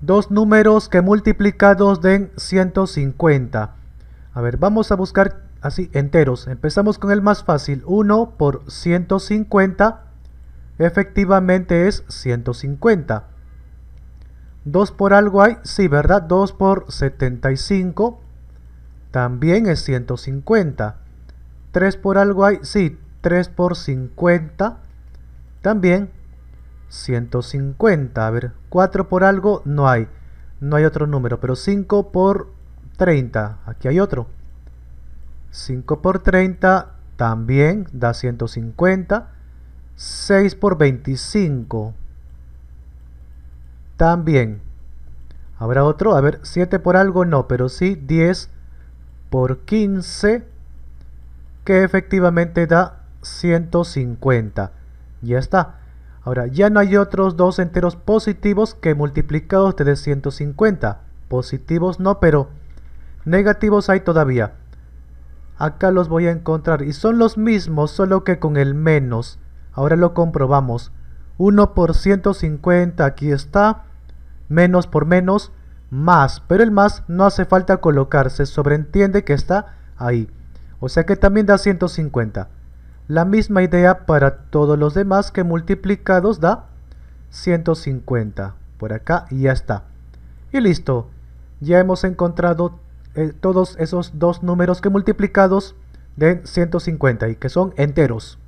dos números que multiplicados den 150. A ver, vamos a buscar así enteros. Empezamos con el más fácil, 1 por 150, efectivamente es 150. 2 por algo hay, sí, ¿verdad? 2 por 75, también es 150. 3 por algo hay, sí, 3 por 50, también 150. A ver, 4 por algo no hay. No hay otro número, pero 5 por 30. Aquí hay otro. 5 por 30 también da 150. 6 por 25. También. ¿Habrá otro? A ver, 7 por algo no, pero sí 10 por 15 que efectivamente da 150. Ya está. Ahora, ya no hay otros dos enteros positivos que multiplicados te dé 150. Positivos no, pero negativos hay todavía. Acá los voy a encontrar y son los mismos, solo que con el menos. Ahora lo comprobamos. 1 por 150, aquí está. Menos por menos, más. Pero el más no hace falta colocarse se sobreentiende que está ahí. O sea que también da 150. La misma idea para todos los demás que multiplicados da 150. Por acá y ya está. Y listo. Ya hemos encontrado eh, todos esos dos números que multiplicados den 150 y que son enteros.